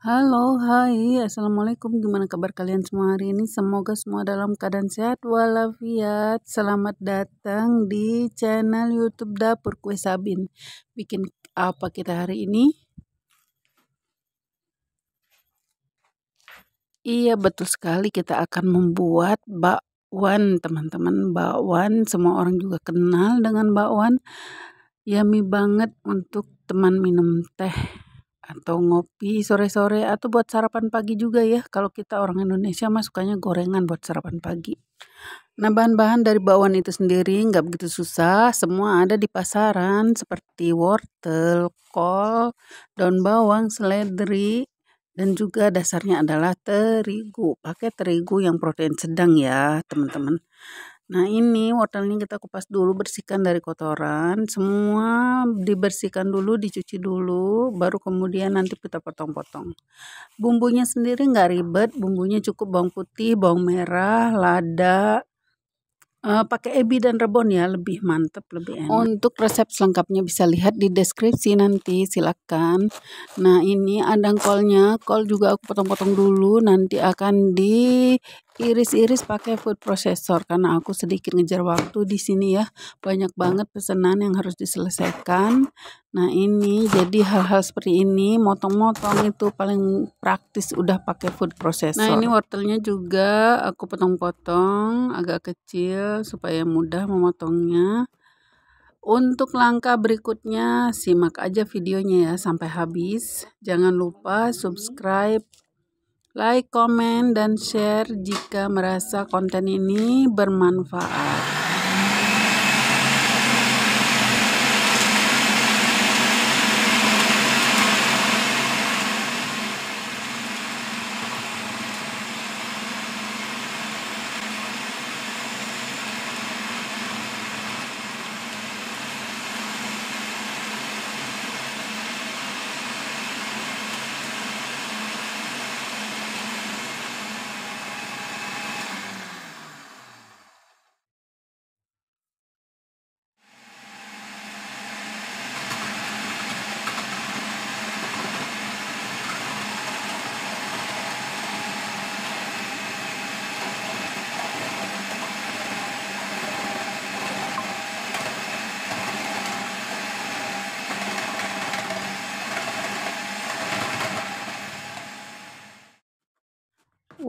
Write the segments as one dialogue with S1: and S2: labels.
S1: Halo, hai, assalamualaikum. Gimana kabar kalian semua hari ini? Semoga semua dalam keadaan sehat walafiat. Selamat datang di channel YouTube Dapur Kue Sabin. Bikin apa kita hari ini? Iya, betul sekali. Kita akan membuat bakwan, teman-teman. Bakwan, semua orang juga kenal dengan bakwan. Yummy banget untuk teman minum teh atau ngopi sore-sore atau buat sarapan pagi juga ya. Kalau kita orang Indonesia mah sukanya gorengan buat sarapan pagi. Nah bahan-bahan dari bawang itu sendiri nggak begitu susah, semua ada di pasaran seperti wortel, kol, daun bawang, seledri, dan juga dasarnya adalah terigu. Pakai terigu yang protein sedang ya teman-teman. Nah ini wortelnya kita kupas dulu bersihkan dari kotoran Semua dibersihkan dulu dicuci dulu Baru kemudian nanti kita potong-potong Bumbunya sendiri nggak ribet Bumbunya cukup bawang putih, bawang merah, lada e, pakai ebi dan rebon ya lebih mantep lebih enak. Untuk resep selengkapnya bisa lihat di deskripsi nanti silakan. Nah ini adang kolnya, kol juga aku potong-potong dulu nanti akan di iris-iris pakai food processor karena aku sedikit ngejar waktu di sini ya. Banyak banget pesanan yang harus diselesaikan. Nah, ini jadi hal-hal seperti ini motong-motong itu paling praktis udah pakai food processor. Nah, ini wortelnya juga aku potong-potong agak kecil supaya mudah memotongnya. Untuk langkah berikutnya, simak aja videonya ya sampai habis. Jangan lupa subscribe Like, comment, dan share jika merasa konten ini bermanfaat.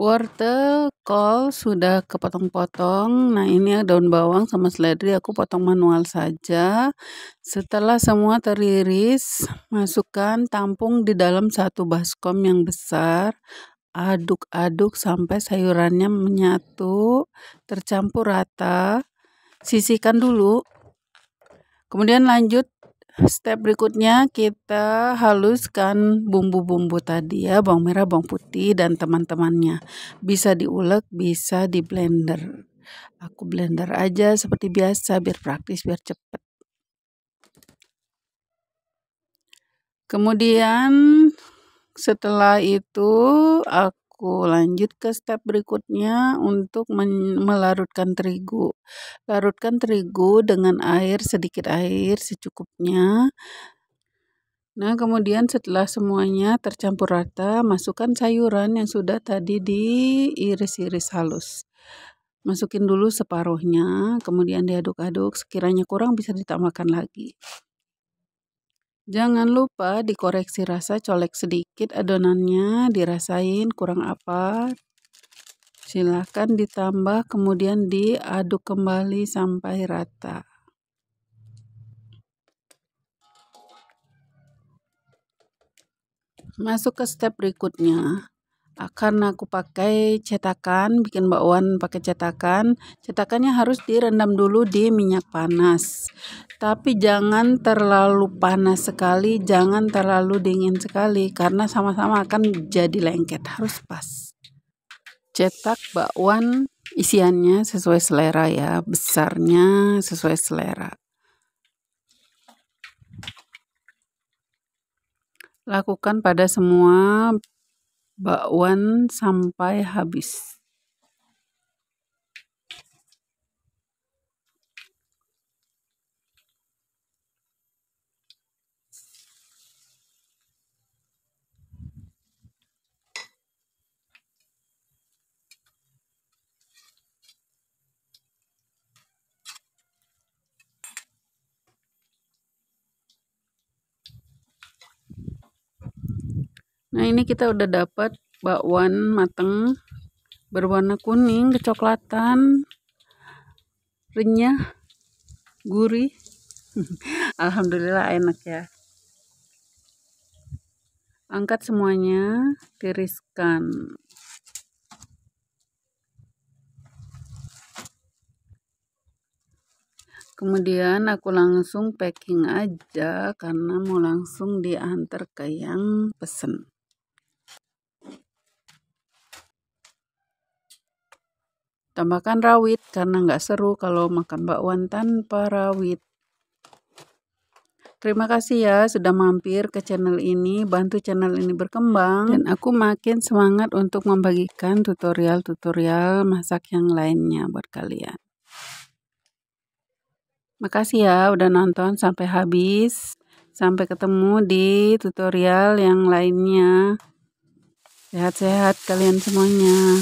S1: wortel, kol sudah kepotong-potong. Nah, ini ya daun bawang sama seledri aku potong manual saja. Setelah semua teriris, masukkan tampung di dalam satu baskom yang besar. Aduk-aduk sampai sayurannya menyatu, tercampur rata. Sisihkan dulu. Kemudian lanjut step berikutnya kita haluskan bumbu-bumbu tadi ya, bawang merah, bawang putih dan teman-temannya. Bisa diulek, bisa di blender. Aku blender aja seperti biasa biar praktis, biar cepet. Kemudian setelah itu aku aku lanjut ke step berikutnya untuk melarutkan terigu. Larutkan terigu dengan air, sedikit air secukupnya. Nah, kemudian setelah semuanya tercampur rata, masukkan sayuran yang sudah tadi diiris-iris halus. Masukin dulu separuhnya, kemudian diaduk-aduk. Sekiranya kurang bisa ditambahkan lagi. Jangan lupa dikoreksi rasa colek sedikit adonannya, dirasain kurang apa. Silahkan ditambah kemudian diaduk kembali sampai rata. Masuk ke step berikutnya. Akan aku pakai cetakan, bikin bakwan pakai cetakan. Cetakannya harus direndam dulu di minyak panas tapi jangan terlalu panas sekali, jangan terlalu dingin sekali karena sama-sama akan jadi lengket, harus pas. Cetak bakwan isiannya sesuai selera ya, besarnya sesuai selera. Lakukan pada semua bakwan sampai habis. Nah ini kita udah dapat bakwan mateng berwarna kuning, kecoklatan, renyah, gurih. Alhamdulillah enak ya. Angkat semuanya, tiriskan. Kemudian aku langsung packing aja karena mau langsung diantar ke yang pesen. tambahkan rawit karena nggak seru kalau makan bakwan tanpa rawit. Terima kasih ya sudah mampir ke channel ini, bantu channel ini berkembang dan aku makin semangat untuk membagikan tutorial-tutorial masak yang lainnya buat kalian. Makasih ya udah nonton sampai habis. Sampai ketemu di tutorial yang lainnya. Sehat-sehat kalian semuanya.